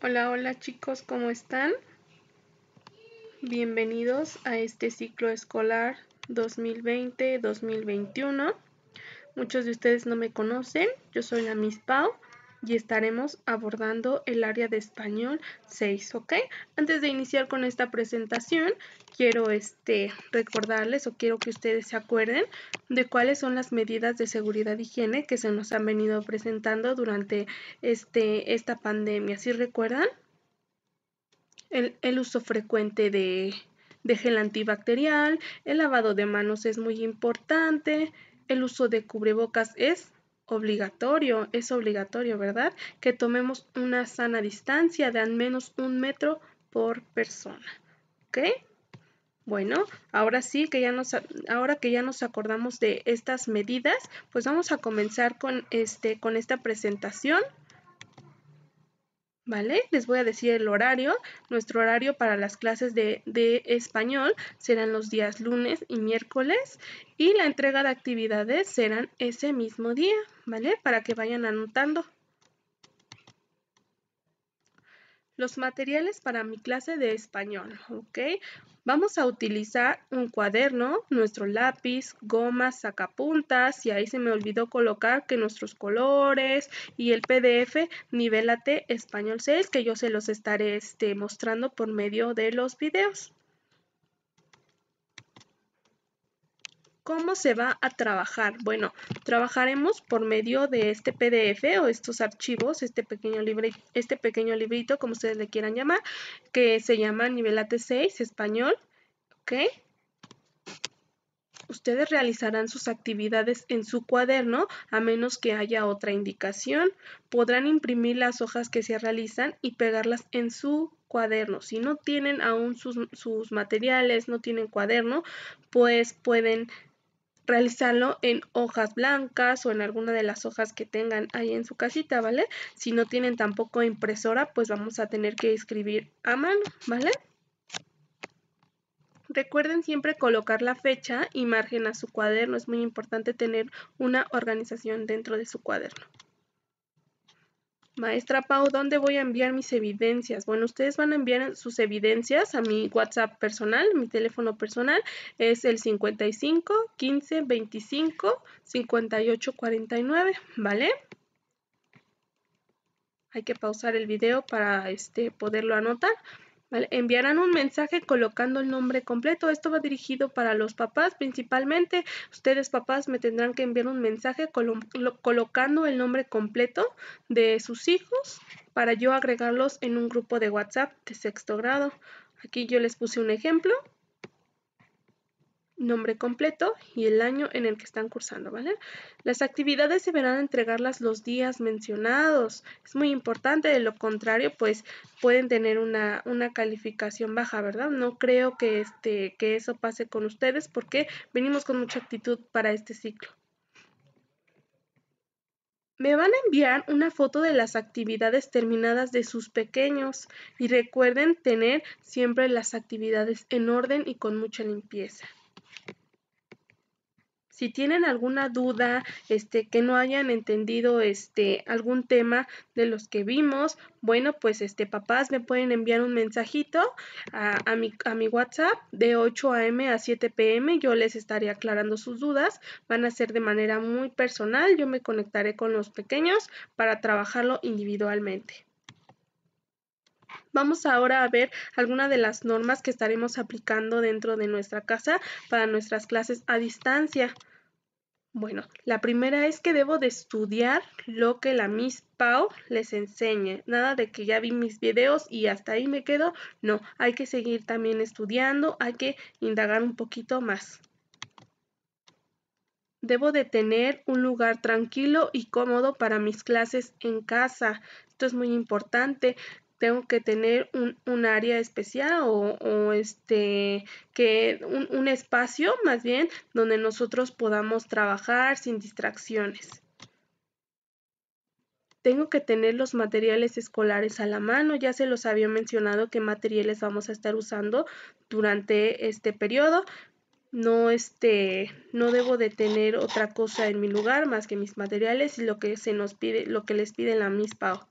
Hola, hola chicos, ¿cómo están? Bienvenidos a este ciclo escolar 2020-2021. Muchos de ustedes no me conocen, yo soy la Miss Pau y estaremos abordando el área de español 6, ¿ok? Antes de iniciar con esta presentación, quiero este, recordarles o quiero que ustedes se acuerden de cuáles son las medidas de seguridad y higiene que se nos han venido presentando durante este, esta pandemia. Si recuerdan? el, uso frecuente de gel antibacterial, el lavado de manos es muy importante, el uso de cubrebocas es obligatorio, es obligatorio, ¿verdad? Que tomemos una sana distancia de al menos un metro por persona. ¿Ok? Bueno, ahora sí que ya nos ahora que ya nos acordamos de estas medidas, pues vamos a comenzar con este con esta presentación. ¿Vale? Les voy a decir el horario. Nuestro horario para las clases de, de, español serán los días lunes y miércoles y la entrega de actividades serán ese mismo día, ¿vale? Para que vayan anotando. los materiales para mi clase de español, ¿ok? Vamos a utilizar un cuaderno, nuestro lápiz, gomas, sacapuntas, y ahí se me olvidó colocar que nuestros colores y el PDF nivel español 6, que yo se los estaré este, mostrando por medio de los videos. ¿Cómo se va a trabajar? Bueno, trabajaremos por medio de este PDF o estos archivos, este pequeño, librito, este pequeño librito, como ustedes le quieran llamar, que se llama Nivel AT6 Español, ¿ok? Ustedes realizarán sus actividades en su cuaderno a menos que haya otra indicación. Podrán imprimir las hojas que se realizan y pegarlas en su cuaderno. Si no tienen aún sus, sus materiales, no tienen cuaderno, pues pueden realizarlo en hojas blancas o en alguna de las hojas que tengan ahí en su casita, ¿vale? Si no tienen tampoco impresora, pues vamos a tener que escribir a mano, ¿vale? Recuerden siempre colocar la fecha y margen a su cuaderno. Es muy importante tener una organización dentro de su cuaderno. Maestra Pau, ¿dónde voy a enviar mis evidencias? Bueno, ustedes van a enviar sus evidencias a mi WhatsApp personal, mi teléfono personal es el 55 15 25 58 49, ¿vale? Hay que pausar el video para este, poderlo anotar. Enviarán un mensaje colocando el nombre completo. Esto va dirigido para los papás principalmente. Ustedes papás me tendrán que enviar un mensaje colocando el nombre completo de sus hijos para yo agregarlos en un grupo de WhatsApp de sexto grado. Aquí yo les puse un ejemplo nombre completo y el año en el que están cursando, ¿vale? Las actividades se verán entregarlas los días mencionados. Es muy importante, de lo contrario, pues pueden tener una, una calificación baja, ¿verdad? No creo que, este, que eso pase con ustedes porque venimos con mucha actitud para este ciclo. Me van a enviar una foto de las actividades terminadas de sus pequeños y recuerden tener siempre las actividades en orden y con mucha limpieza. Si tienen alguna duda, este, que no hayan entendido este, algún tema de los que vimos, bueno, pues este, papás me pueden enviar un mensajito a, mi, a mi WhatsApp de 8 a.m. a 7 p.m. Yo les estaré aclarando sus dudas. Van a ser de manera muy personal. Yo me conectaré con los pequeños para trabajarlo individualmente. Vamos ahora a ver algunas de las normas que estaremos aplicando dentro de nuestra casa para nuestras clases a distancia. Bueno, la primera es que debo de estudiar lo que la Miss Pau les enseñe. Nada de que ya vi mis videos y hasta ahí me quedo. No, hay que seguir también estudiando, hay que indagar un poquito más. Debo de tener un lugar tranquilo y cómodo para mis clases en casa. Esto es muy importante tengo que tener un, área especial o, este que un, espacio más bien donde nosotros podamos trabajar sin distracciones. Tengo que tener los materiales escolares a la mano, ya se los había mencionado qué materiales vamos a estar usando durante este periodo. No este no debo de tener otra cosa en mi lugar más que mis materiales y lo que se nos pide, lo que les pide la MISPAO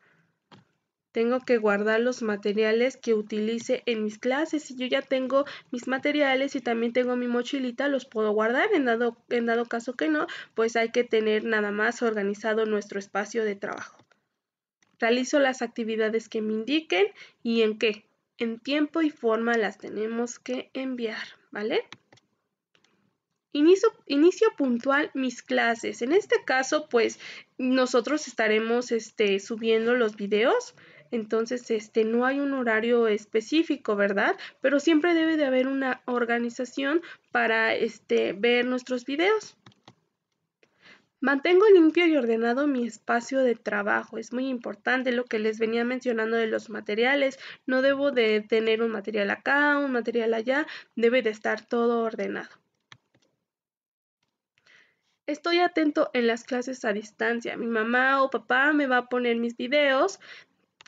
tengo que guardar los materiales que utilice en mis clases. Si yo ya tengo mis materiales y también tengo mi mochilita, los puedo guardar. En dado, en dado caso que no, pues hay que tener nada más organizado nuestro espacio de trabajo. Realizo las actividades que me indiquen y en qué. En tiempo y forma las tenemos que enviar, ¿vale? Inicio, inicio, puntual mis clases. En este caso, pues nosotros estaremos este, subiendo los videos entonces, este, no hay un horario específico, ¿verdad? Pero siempre debe de haber una organización para este, ver nuestros videos. Mantengo limpio y ordenado mi espacio de trabajo. Es muy importante lo que les venía mencionando de los materiales. No debo de tener un material acá, un material allá. Debe de estar todo ordenado. Estoy atento en las clases a distancia. Mi mamá o papá me va a poner mis videos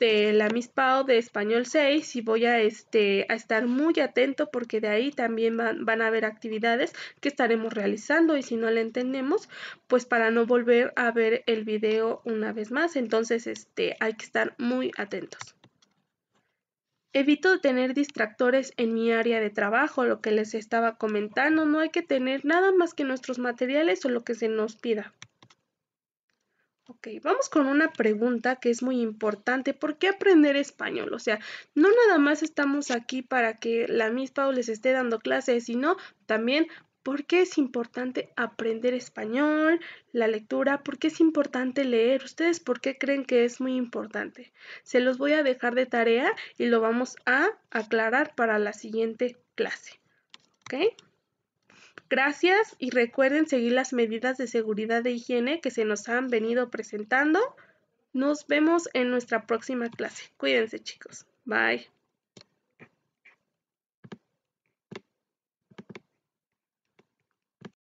de este, la Miss Pau de Español 6 y voy a, este, a estar muy atento porque de ahí también van, a haber actividades que estaremos realizando y si no la entendemos, pues para no volver a ver el video una vez más, entonces este, hay que estar muy atentos. Evito tener distractores en mi área de trabajo, lo que les estaba comentando, no hay que tener nada más que nuestros materiales o lo que se nos pida. Ok, vamos con una pregunta que es muy importante. ¿Por qué aprender español? O sea, no nada más estamos aquí para que la Miss Pau les esté dando clases, sino también por qué es importante aprender español, la lectura, por qué es importante leer. ¿Ustedes por qué creen que es muy importante? Se los voy a dejar de tarea y lo vamos a aclarar para la siguiente clase. ¿Ok? Gracias y recuerden seguir las medidas de seguridad de higiene que se nos han venido presentando. Nos vemos en nuestra próxima clase. Cuídense chicos. Bye.